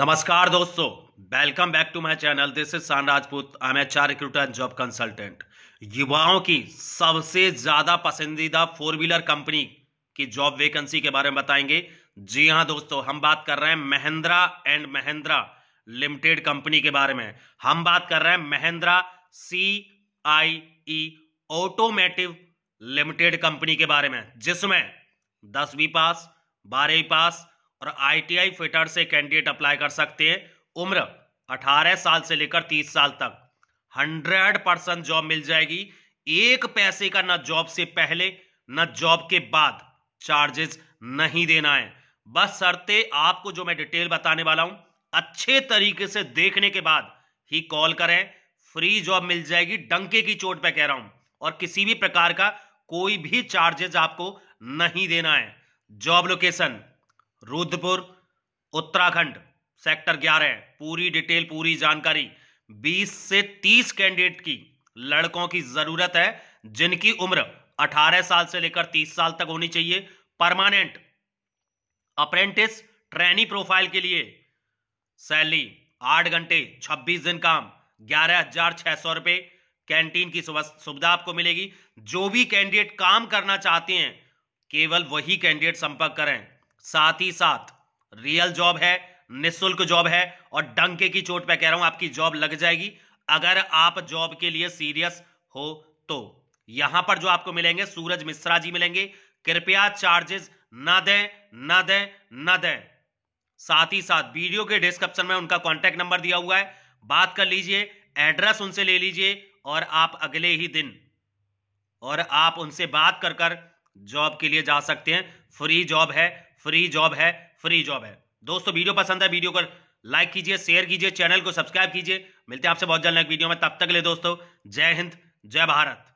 नमस्कार दोस्तों welcome back to my channel this is San Rajput I am H recruiter and job consultant युवाओं की सबसे ज़्यादा पसंदीदा फोर व्हीलर कंपनी की जॉब वैकेंसी के बारे में बताएंगे जी हाँ दोस्तों हम बात कर रहे हैं Mahindra and Mahindra limited company के बारे में हम बात कर रहे हैं Mahindra C I E automotive limited company के बारे में जिसमें दसवीं पास बारहवीं पास और आईटीआई फिटर से कैंडिडेट अप्लाई कर सकते हैं उम्र 18 साल से लेकर 30 साल तक 100 परसेंट जॉब मिल जाएगी एक पैसे का ना जॉब से पहले न जॉब के बाद चार्जेस नहीं देना है बस शर्ते आपको जो मैं डिटेल बताने वाला हूं अच्छे तरीके से देखने के बाद ही कॉल करें फ्री जॉब मिल जाएगी डंके की चोट पे कह रहा हूं और किसी भी प्रकार का कोई भी चार्जेस आपको नहीं देना है job location Rudrapur Uttarakhand sector ग्यारह पूरी डिटेल पूरी जानकारी 20 से 30 कैंडिडेट की लड़कों की जरूरत है जिनकी उम्र 18 साल से लेकर 30 साल तक होनी चाहिए परमानेंट अप्रेंटिस ट्रेनी प्रोफाइल के लिए सैलरी आठ घंटे 26 दिन काम ग्यारह हजार छह सौ रुपए कैंटीन की सुविधा आपको मिलेगी जो भी कैंडिडेट काम करना चाहते हैं केवल वही कैंडिडेट संपर्क करें साथ ही साथ रियल जॉब है निःशुल्क जॉब है और डंके की चोट पे कह रहा हूं आपकी जॉब लग जाएगी अगर आप जॉब के लिए सीरियस हो तो यहां पर जो आपको मिलेंगे सूरज मिश्रा जी मिलेंगे कृपया चार्जेस ना दें ना दें ना दें साथ ही साथ वीडियो के डिस्क्रिप्शन में उनका कॉन्टैक्ट नंबर दिया हुआ है बात कर लीजिए एड्रेस उनसे ले लीजिए और आप अगले ही दिन और आप उनसे बात कर कर जॉब के लिए जा सकते हैं फ्री जॉब है फ्री जॉब है फ्री जॉब है दोस्तों वीडियो पसंद है वीडियो को लाइक कीजिए शेयर कीजिए चैनल को सब्सक्राइब कीजिए मिलते हैं आपसे बहुत जल्द नेक्स्ट वीडियो में तब तक ले दोस्तों जय हिंद जय भारत